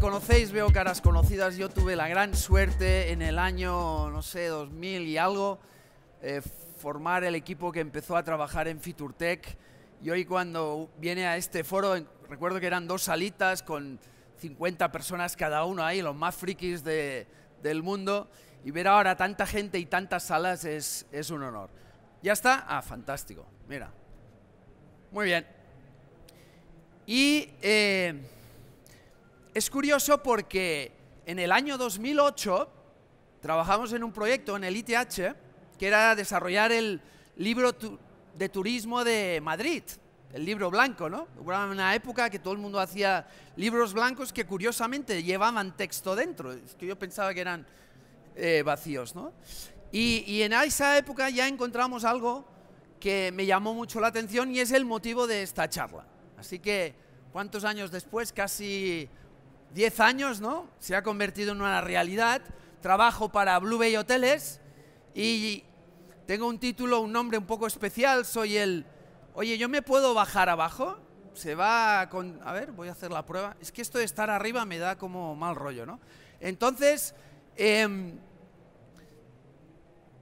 conocéis, veo caras conocidas. Yo tuve la gran suerte en el año, no sé, 2000 y algo, eh, formar el equipo que empezó a trabajar en Fiturtech. Y hoy cuando viene a este foro, recuerdo que eran dos salitas con 50 personas cada uno ahí, los más frikis del mundo. Y ver ahora tanta gente y tantas salas es, es un honor. ¿Ya está? Ah, fantástico. Mira. Muy bien. Y eh, es curioso porque en el año 2008 trabajamos en un proyecto en el ITH que era desarrollar el libro de turismo de Madrid, el libro blanco, ¿no? Hubo una época que todo el mundo hacía libros blancos que curiosamente llevaban texto dentro, es que yo pensaba que eran eh, vacíos, ¿no? Y, y en esa época ya encontramos algo que me llamó mucho la atención y es el motivo de esta charla. Así que, ¿cuántos años después? Casi 10 años, ¿no? Se ha convertido en una realidad. Trabajo para Blue Bay Hoteles y tengo un título, un nombre un poco especial. Soy el. Oye, ¿yo me puedo bajar abajo? Se va con. A ver, voy a hacer la prueba. Es que esto de estar arriba me da como mal rollo, ¿no? Entonces. Em,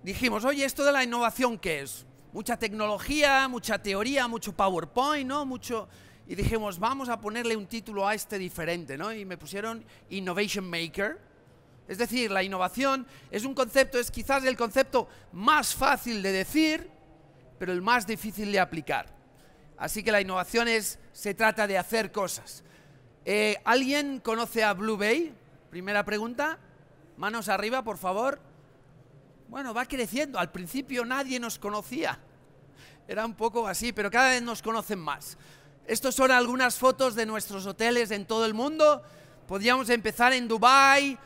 dijimos, oye, esto de la innovación, ¿qué es? Mucha tecnología, mucha teoría, mucho PowerPoint, ¿no? Mucho y dijimos, vamos a ponerle un título a este diferente, ¿no? Y me pusieron Innovation Maker. Es decir, la innovación es un concepto, es quizás el concepto más fácil de decir, pero el más difícil de aplicar. Así que la innovación es, se trata de hacer cosas. Eh, ¿Alguien conoce a Blue Bay? Primera pregunta. Manos arriba, por favor. Bueno, va creciendo. Al principio nadie nos conocía. Era un poco así, pero cada vez nos conocen más. Estas son algunas fotos de nuestros hoteles en todo el mundo. Podríamos empezar en Dubái,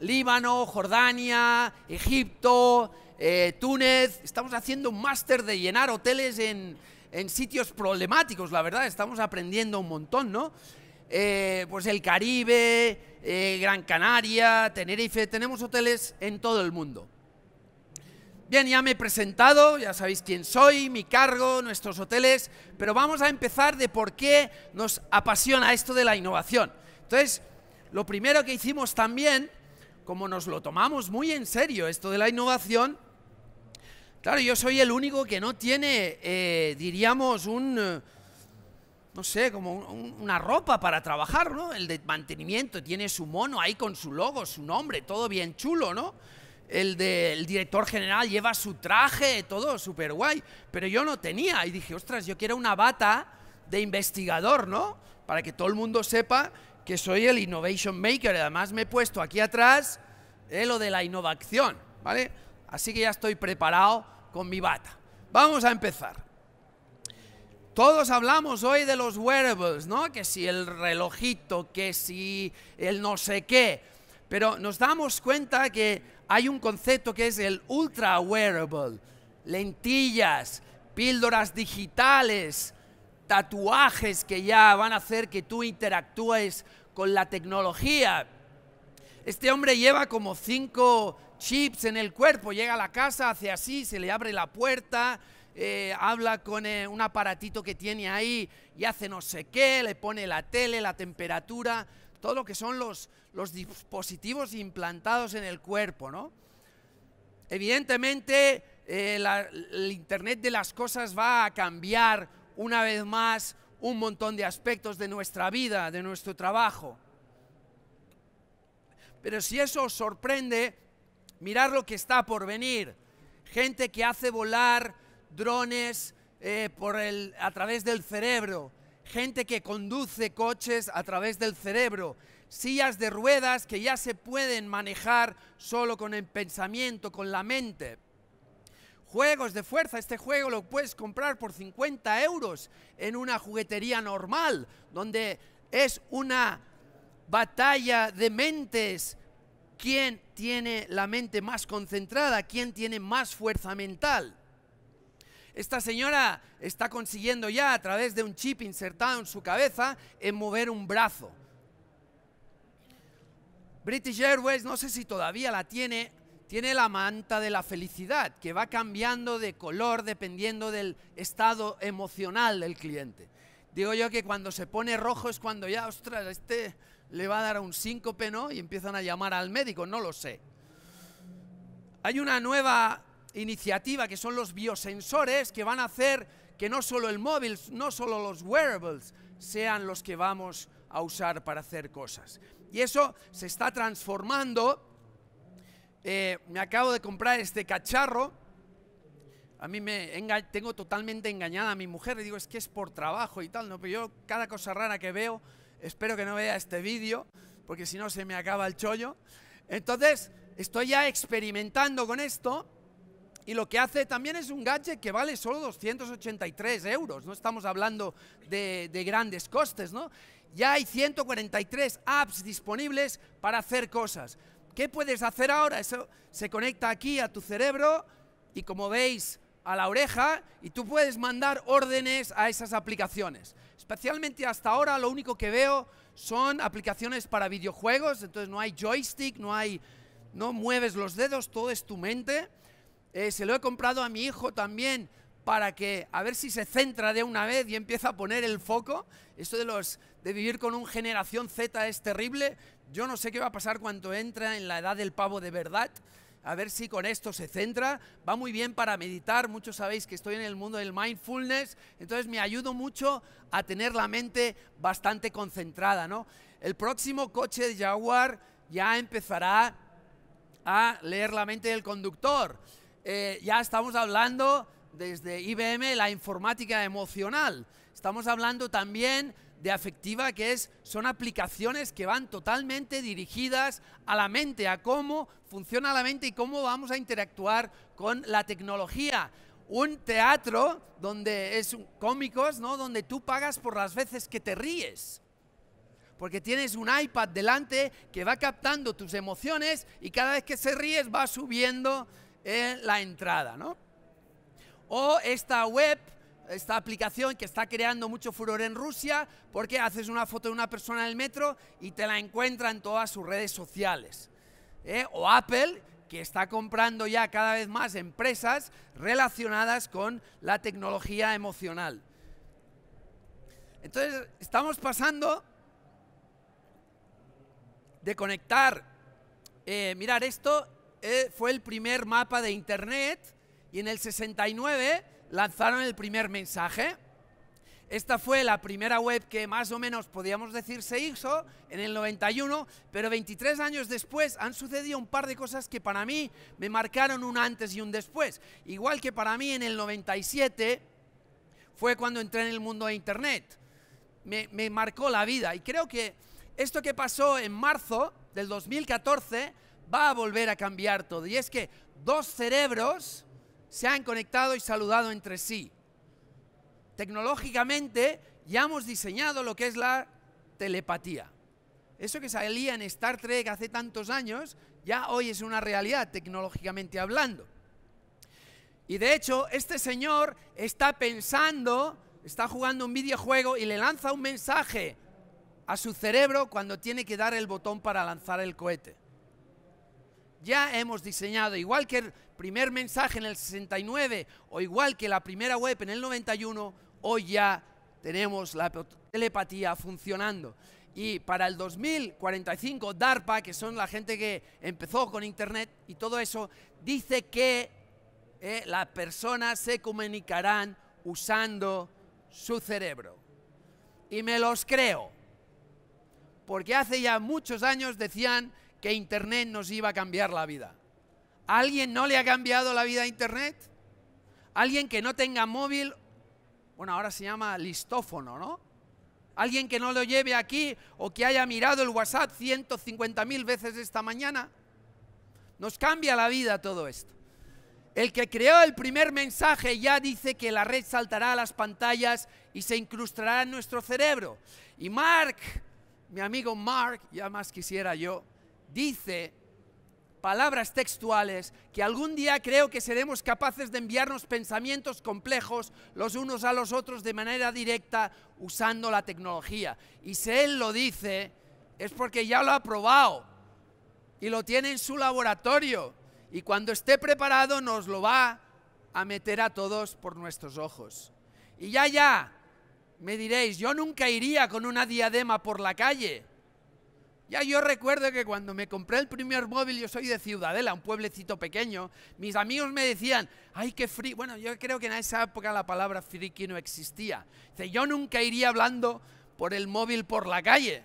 Líbano, Jordania, Egipto, eh, Túnez. Estamos haciendo un máster de llenar hoteles en, sitios problemáticos, la verdad. Estamos aprendiendo un montón, ¿no? Eh, pues el Caribe, eh, Gran Canaria, Tenerife. Tenemos hoteles en todo el mundo. Bien, ya me he presentado, ya sabéis quién soy, mi cargo, nuestros hoteles, pero vamos a empezar de por qué nos apasiona esto de la innovación. Entonces, lo primero que hicimos también, como nos lo tomamos muy en serio esto de la innovación, claro, yo soy el único que no tiene, eh, diríamos, un... Eh, no sé, como una ropa para trabajar, ¿no? El de mantenimiento tiene su mono ahí con su logo, su nombre, todo bien chulo, ¿no? el del director general lleva su traje, todo súper guay. Pero yo no tenía y dije, ostras, yo quiero una bata de investigador, ¿no? Para que todo el mundo sepa que soy el innovation maker. Además me he puesto aquí atrás eh, lo de la innovación, ¿vale? Así que ya estoy preparado con mi bata. Vamos a empezar. Todos hablamos hoy de los wearables, ¿no? Que si el relojito, que si el no sé qué. Pero nos damos cuenta que hay un concepto que es el ultra wearable, lentillas, píldoras digitales, tatuajes que ya van a hacer que tú interactúes con la tecnología. Este hombre lleva como cinco chips en el cuerpo, llega a la casa, hace así, se le abre la puerta, eh, habla con eh, un aparatito que tiene ahí y hace no sé qué, le pone la tele, la temperatura todo lo que son los, dispositivos implantados en el cuerpo, ¿no? Evidentemente, eh, el Internet de las Cosas va a cambiar una vez más un montón de aspectos de nuestra vida, de nuestro trabajo. Pero si eso os sorprende, mirad lo que está por venir. Gente que hace volar drones eh, por el, a través del cerebro, gente que conduce coches a través del cerebro, sillas de ruedas que ya se pueden manejar solo con el pensamiento, con la mente. Juegos de fuerza, este juego lo puedes comprar por 50 euros en una juguetería normal, donde es una batalla de mentes. ¿Quién tiene la mente más concentrada? ¿Quién tiene más fuerza mental? Esta señora está consiguiendo ya a través de un chip insertado en su cabeza en mover un brazo. British Airways, no sé si todavía la tiene, tiene la manta de la felicidad, que va cambiando de color dependiendo del estado emocional del cliente. Digo yo que cuando se pone rojo es cuando ya, ostras, este le va a dar un síncope, ¿no? Y empiezan a llamar al médico, no lo sé. Hay una nueva iniciativa que son los biosensores que van a hacer que no solo el móvil, no solo los wearables sean los que vamos a usar para hacer cosas. Y eso se está transformando. Eh, me acabo de comprar este cacharro. A mí me tengo totalmente engañada a mi mujer. Le digo, es que es por trabajo y tal. ¿no? Pero yo cada cosa rara que veo, espero que no vea este vídeo, porque si no se me acaba el chollo. Entonces, estoy ya experimentando con esto y lo que hace también es un gadget que vale solo 283 euros, no estamos hablando de, grandes costes, ¿no? Ya hay 143 apps disponibles para hacer cosas. ¿Qué puedes hacer ahora? Eso se conecta aquí a tu cerebro y como veis a la oreja y tú puedes mandar órdenes a esas aplicaciones. Especialmente hasta ahora lo único que veo son aplicaciones para videojuegos, entonces no hay joystick, no hay no mueves los dedos, todo es tu mente. Eh, se lo he comprado a mi hijo también para que a ver si se centra de una vez y empieza a poner el foco. Esto de los de vivir con un generación Z es terrible. Yo no sé qué va a pasar cuando entra en la edad del pavo de verdad. A ver si con esto se centra. Va muy bien para meditar. Muchos sabéis que estoy en el mundo del mindfulness. Entonces me ayudo mucho a tener la mente bastante concentrada. ¿no? El próximo coche de Jaguar ya empezará a leer la mente del conductor eh, ya estamos hablando desde IBM la informática emocional. Estamos hablando también de afectiva, que es, son aplicaciones que van totalmente dirigidas a la mente, a cómo funciona la mente y cómo vamos a interactuar con la tecnología. Un teatro donde es cómicos, ¿no? Donde tú pagas por las veces que te ríes. Porque tienes un iPad delante que va captando tus emociones y cada vez que se ríes va subiendo en la entrada, ¿no? O esta web, esta aplicación que está creando mucho furor en Rusia porque haces una foto de una persona en el metro y te la encuentra en todas sus redes sociales. ¿eh? O Apple, que está comprando ya cada vez más empresas relacionadas con la tecnología emocional. Entonces, estamos pasando de conectar, eh, mirar esto, eh, fue el primer mapa de Internet y en el 69 lanzaron el primer mensaje. Esta fue la primera web que más o menos podíamos decir se hizo en el 91, pero 23 años después han sucedido un par de cosas que para mí me marcaron un antes y un después. Igual que para mí en el 97 fue cuando entré en el mundo de Internet. Me, me marcó la vida y creo que esto que pasó en marzo del 2014 va a volver a cambiar todo. Y es que dos cerebros se han conectado y saludado entre sí. Tecnológicamente ya hemos diseñado lo que es la telepatía. Eso que salía en Star Trek hace tantos años, ya hoy es una realidad tecnológicamente hablando. Y de hecho, este señor está pensando, está jugando un videojuego y le lanza un mensaje a su cerebro cuando tiene que dar el botón para lanzar el cohete ya hemos diseñado, igual que el primer mensaje en el 69 o igual que la primera web en el 91, hoy ya tenemos la telepatía funcionando. Y para el 2045, DARPA, que son la gente que empezó con Internet y todo eso, dice que eh, las personas se comunicarán usando su cerebro. Y me los creo. Porque hace ya muchos años decían que Internet nos iba a cambiar la vida. alguien no le ha cambiado la vida a Internet? Alguien que no tenga móvil, bueno, ahora se llama listófono, ¿no? Alguien que no lo lleve aquí o que haya mirado el WhatsApp 150.000 veces esta mañana. Nos cambia la vida todo esto. El que creó el primer mensaje ya dice que la red saltará a las pantallas y se incrustará en nuestro cerebro. Y Mark, mi amigo Mark, ya más quisiera yo, dice palabras textuales que algún día creo que seremos capaces de enviarnos pensamientos complejos los unos a los otros de manera directa usando la tecnología. Y si él lo dice, es porque ya lo ha probado y lo tiene en su laboratorio. Y cuando esté preparado nos lo va a meter a todos por nuestros ojos. Y ya, ya, me diréis, yo nunca iría con una diadema por la calle. Ya yo recuerdo que cuando me compré el primer móvil, yo soy de Ciudadela, un pueblecito pequeño, mis amigos me decían, ay, qué friki. Bueno, yo creo que en esa época la palabra friki no existía. Dice, yo nunca iría hablando por el móvil por la calle.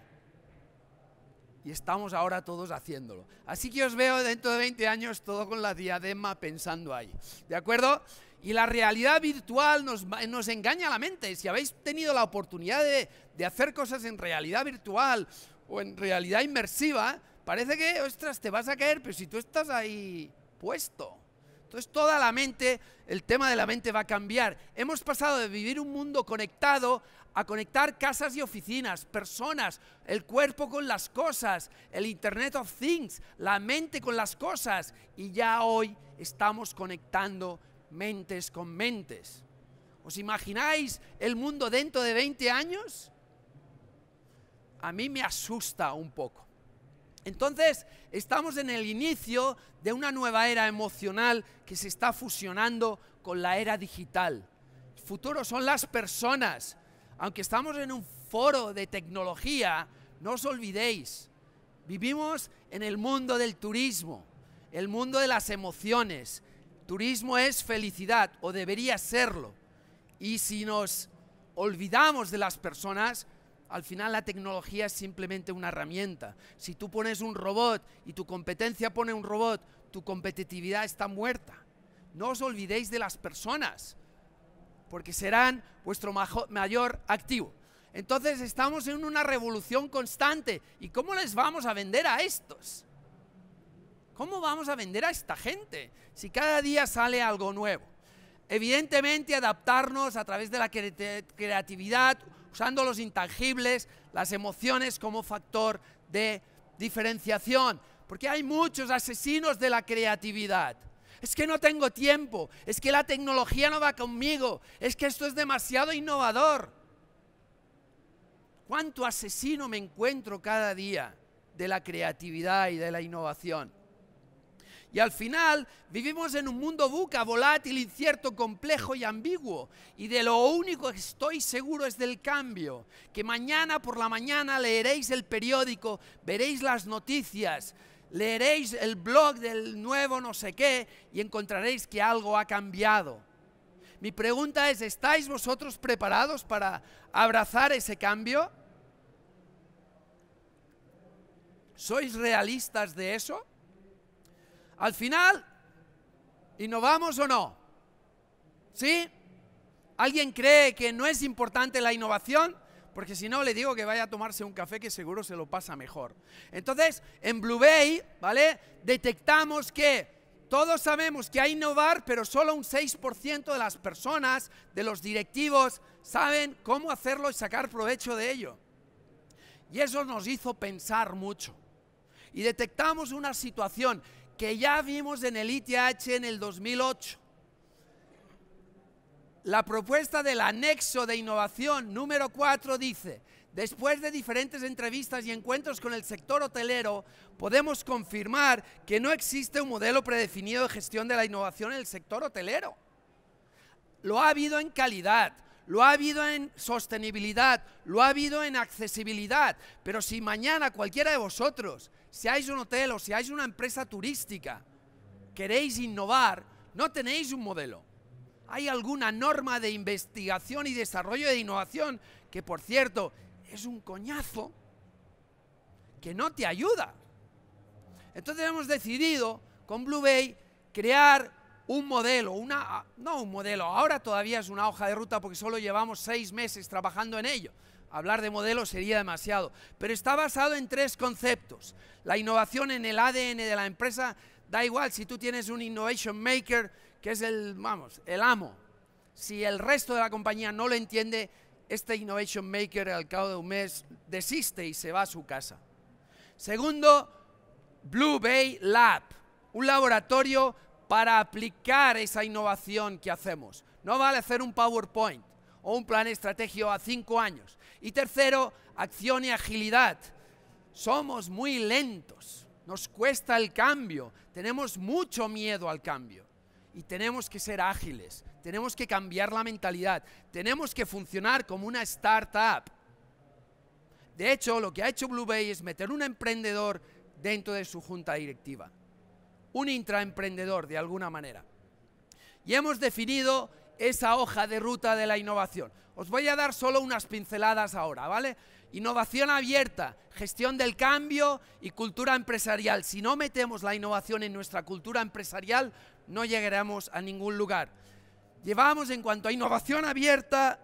Y estamos ahora todos haciéndolo. Así que os veo dentro de 20 años todo con la diadema pensando ahí. ¿De acuerdo? Y la realidad virtual nos, nos engaña la mente. Si habéis tenido la oportunidad de, de hacer cosas en realidad virtual o en realidad inmersiva, parece que, ostras, te vas a caer, pero si tú estás ahí puesto. Entonces toda la mente, el tema de la mente va a cambiar. Hemos pasado de vivir un mundo conectado a conectar casas y oficinas, personas, el cuerpo con las cosas, el Internet of Things, la mente con las cosas. Y ya hoy estamos conectando mentes con mentes. ¿Os imagináis el mundo dentro de 20 años? a mí me asusta un poco. Entonces, estamos en el inicio de una nueva era emocional que se está fusionando con la era digital. El futuro son las personas. Aunque estamos en un foro de tecnología, no os olvidéis, vivimos en el mundo del turismo, el mundo de las emociones. Turismo es felicidad, o debería serlo. Y si nos olvidamos de las personas, al final la tecnología es simplemente una herramienta. Si tú pones un robot y tu competencia pone un robot, tu competitividad está muerta. No os olvidéis de las personas, porque serán vuestro mayor activo. Entonces estamos en una revolución constante. ¿Y cómo les vamos a vender a estos? ¿Cómo vamos a vender a esta gente si cada día sale algo nuevo? Evidentemente adaptarnos a través de la creatividad, usando los intangibles, las emociones como factor de diferenciación, porque hay muchos asesinos de la creatividad. Es que no tengo tiempo, es que la tecnología no va conmigo, es que esto es demasiado innovador. ¿Cuánto asesino me encuentro cada día de la creatividad y de la innovación? Y al final vivimos en un mundo buca, volátil, incierto, complejo y ambiguo. Y de lo único que estoy seguro es del cambio. Que mañana por la mañana leeréis el periódico, veréis las noticias, leeréis el blog del nuevo no sé qué y encontraréis que algo ha cambiado. Mi pregunta es, ¿estáis vosotros preparados para abrazar ese cambio? ¿Sois realistas de eso? Al final, ¿innovamos o no? ¿Sí? ¿Alguien cree que no es importante la innovación? Porque si no, le digo que vaya a tomarse un café que seguro se lo pasa mejor. Entonces, en Blue Bay, ¿vale? Detectamos que todos sabemos que hay innovar, pero solo un 6% de las personas, de los directivos, saben cómo hacerlo y sacar provecho de ello. Y eso nos hizo pensar mucho. Y detectamos una situación que ya vimos en el ITH en el 2008. La propuesta del anexo de innovación número 4 dice, después de diferentes entrevistas y encuentros con el sector hotelero, podemos confirmar que no existe un modelo predefinido de gestión de la innovación en el sector hotelero. Lo ha habido en calidad, lo ha habido en sostenibilidad, lo ha habido en accesibilidad, pero si mañana cualquiera de vosotros si hay un hotel o si hay una empresa turística, queréis innovar, no tenéis un modelo. Hay alguna norma de investigación y desarrollo de innovación que, por cierto, es un coñazo que no te ayuda. Entonces hemos decidido con Blue Bay crear un modelo, una, no un modelo, ahora todavía es una hoja de ruta porque solo llevamos seis meses trabajando en ello, hablar de modelos sería demasiado, pero está basado en tres conceptos. La innovación en el ADN de la empresa, da igual si tú tienes un innovation maker, que es el, vamos, el amo. Si el resto de la compañía no lo entiende, este innovation maker al cabo de un mes desiste y se va a su casa. Segundo, Blue Bay Lab, un laboratorio para aplicar esa innovación que hacemos. No vale hacer un PowerPoint o un plan estratégico a cinco años. Y tercero, acción y agilidad. Somos muy lentos, nos cuesta el cambio, tenemos mucho miedo al cambio y tenemos que ser ágiles, tenemos que cambiar la mentalidad, tenemos que funcionar como una startup. De hecho, lo que ha hecho Blue Bay es meter un emprendedor dentro de su junta directiva, un intraemprendedor de alguna manera. Y hemos definido esa hoja de ruta de la innovación. Os voy a dar solo unas pinceladas ahora, ¿vale? Innovación abierta, gestión del cambio y cultura empresarial. Si no metemos la innovación en nuestra cultura empresarial, no llegaremos a ningún lugar. Llevamos en cuanto a innovación abierta,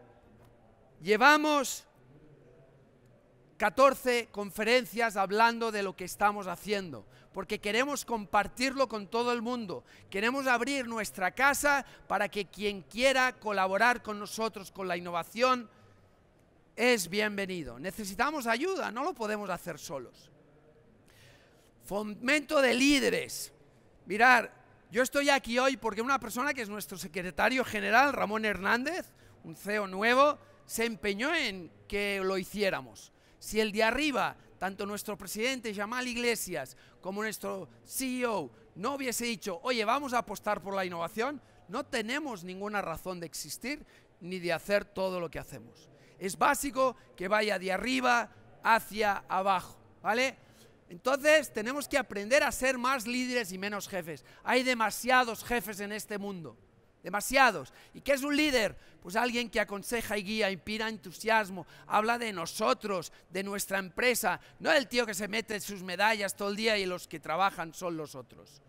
llevamos 14 conferencias hablando de lo que estamos haciendo porque queremos compartirlo con todo el mundo. Queremos abrir nuestra casa para que quien quiera colaborar con nosotros con la innovación es bienvenido. Necesitamos ayuda, no lo podemos hacer solos. Fomento de líderes. Mirar, yo estoy aquí hoy porque una persona que es nuestro secretario general, Ramón Hernández, un CEO nuevo, se empeñó en que lo hiciéramos. Si el de arriba tanto nuestro presidente Jamal Iglesias como nuestro CEO no hubiese dicho, oye, vamos a apostar por la innovación, no tenemos ninguna razón de existir ni de hacer todo lo que hacemos. Es básico que vaya de arriba hacia abajo, ¿vale? Entonces tenemos que aprender a ser más líderes y menos jefes. Hay demasiados jefes en este mundo demasiados. ¿Y qué es un líder? Pues alguien que aconseja y guía, inspira entusiasmo, habla de nosotros, de nuestra empresa, no el tío que se mete sus medallas todo el día y los que trabajan son los otros.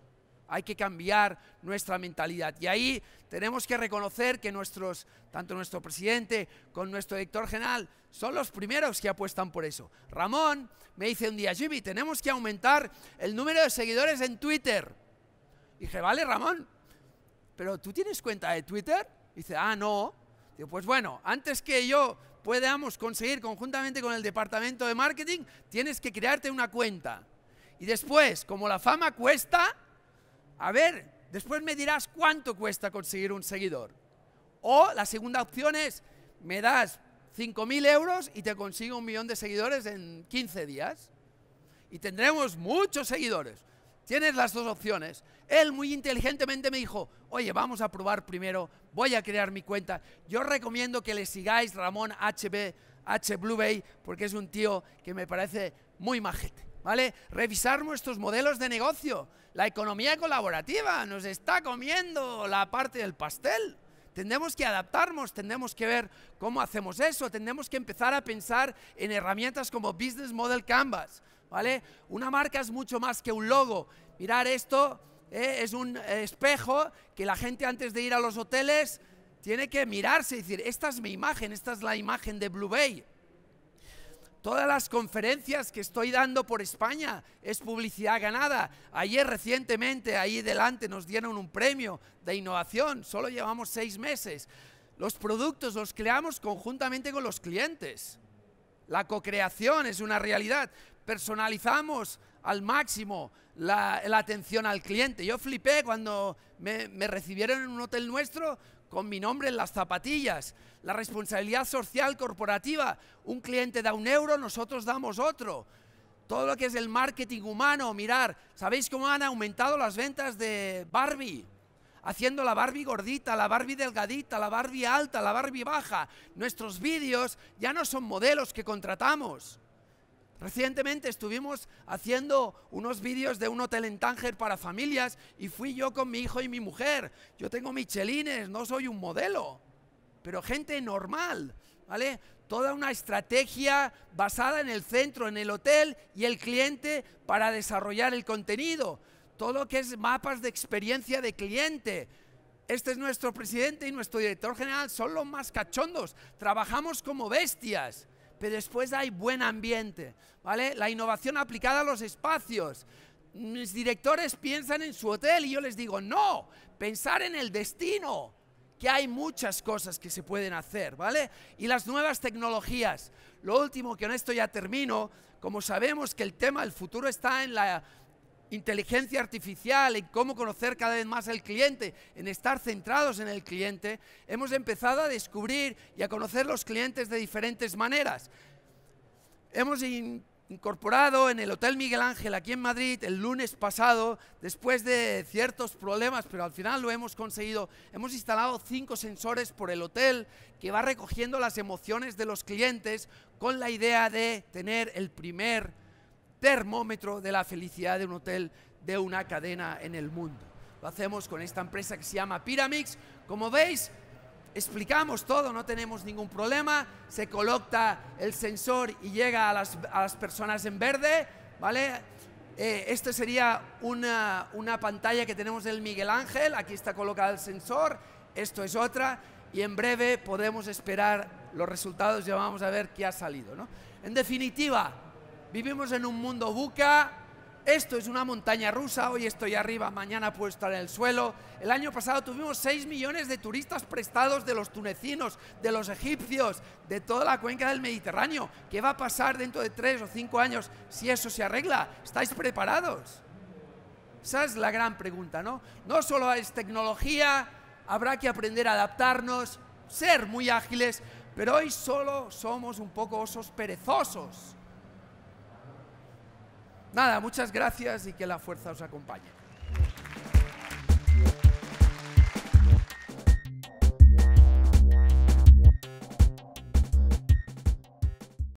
Hay que cambiar nuestra mentalidad y ahí tenemos que reconocer que nuestros, tanto nuestro presidente como nuestro director general son los primeros que apuestan por eso. Ramón me dice un día, Jimmy, tenemos que aumentar el número de seguidores en Twitter. dije, vale, Ramón, pero ¿tú tienes cuenta de Twitter? dice, ah, no. pues bueno, antes que yo podamos conseguir conjuntamente con el departamento de marketing, tienes que crearte una cuenta. Y después, como la fama cuesta, a ver, después me dirás cuánto cuesta conseguir un seguidor. O la segunda opción es, me das 5.000 euros y te consigo un millón de seguidores en 15 días. Y tendremos muchos seguidores. Tienes las dos opciones. Él muy inteligentemente me dijo, oye, vamos a probar primero, voy a crear mi cuenta. Yo recomiendo que le sigáis Ramón HB, H Blue Bay, porque es un tío que me parece muy majete. ¿Vale? Revisar nuestros modelos de negocio. La economía colaborativa nos está comiendo la parte del pastel. Tendremos que adaptarnos, tenemos que ver cómo hacemos eso, tenemos que empezar a pensar en herramientas como Business Model Canvas, ¿vale? Una marca es mucho más que un logo. Mirar esto ¿eh? es un espejo que la gente antes de ir a los hoteles tiene que mirarse y decir, esta es mi imagen, esta es la imagen de Blue Bay. Todas las conferencias que estoy dando por España es publicidad ganada. Ayer recientemente, ahí delante, nos dieron un premio de innovación. Solo llevamos seis meses. Los productos los creamos conjuntamente con los clientes. La co-creación es una realidad. Personalizamos al máximo la, atención al cliente. Yo flipé cuando me, me, recibieron en un hotel nuestro con mi nombre en las zapatillas. La responsabilidad social corporativa. Un cliente da un euro, nosotros damos otro. Todo lo que es el marketing humano, mirar, ¿sabéis cómo han aumentado las ventas de Barbie? Haciendo la Barbie gordita, la Barbie delgadita, la Barbie alta, la Barbie baja. Nuestros vídeos ya no son modelos que contratamos Recientemente estuvimos haciendo unos vídeos de un hotel en Tánger para familias y fui yo con mi hijo y mi mujer. Yo tengo michelines, no soy un modelo, pero gente normal, ¿vale? Toda una estrategia basada en el centro, en el hotel y el cliente para desarrollar el contenido. Todo lo que es mapas de experiencia de cliente, este es nuestro presidente y nuestro director general, son los más cachondos, trabajamos como bestias pero después hay buen ambiente, ¿vale? La innovación aplicada a los espacios. Mis directores piensan en su hotel y yo les digo, no, pensar en el destino, que hay muchas cosas que se pueden hacer, ¿vale? Y las nuevas tecnologías. Lo último, que con esto ya termino, como sabemos que el tema, del futuro está en la inteligencia artificial, en cómo conocer cada vez más al cliente, en estar centrados en el cliente, hemos empezado a descubrir y a conocer los clientes de diferentes maneras. Hemos incorporado en el Hotel Miguel Ángel aquí en Madrid el lunes pasado, después de ciertos problemas, pero al final lo hemos conseguido. Hemos instalado cinco sensores por el hotel que va recogiendo las emociones de los clientes con la idea de tener el primer termómetro de la felicidad de un hotel de una cadena en el mundo. Lo hacemos con esta empresa que se llama Pyramix. Como veis, explicamos todo, no tenemos ningún problema. Se coloca el sensor y llega a las, a las personas en verde, ¿vale? Eh, esta sería una, una pantalla que tenemos del Miguel Ángel. Aquí está colocado el sensor. Esto es otra. Y en breve podemos esperar los resultados. Ya vamos a ver qué ha salido, ¿no? En definitiva, Vivimos en un mundo buca. Esto es una montaña rusa, hoy estoy arriba, mañana puedo en el suelo. El año pasado tuvimos 6 millones de turistas prestados de los tunecinos, de los egipcios, de toda la cuenca del Mediterráneo. ¿Qué va a pasar dentro de 3 o 5 años si eso se arregla? ¿Estáis preparados? Esa es la gran pregunta, ¿no? No solo es tecnología, habrá que aprender a adaptarnos, ser muy ágiles, pero hoy solo somos un poco osos perezosos Nada, muchas gracias y que la fuerza os acompañe.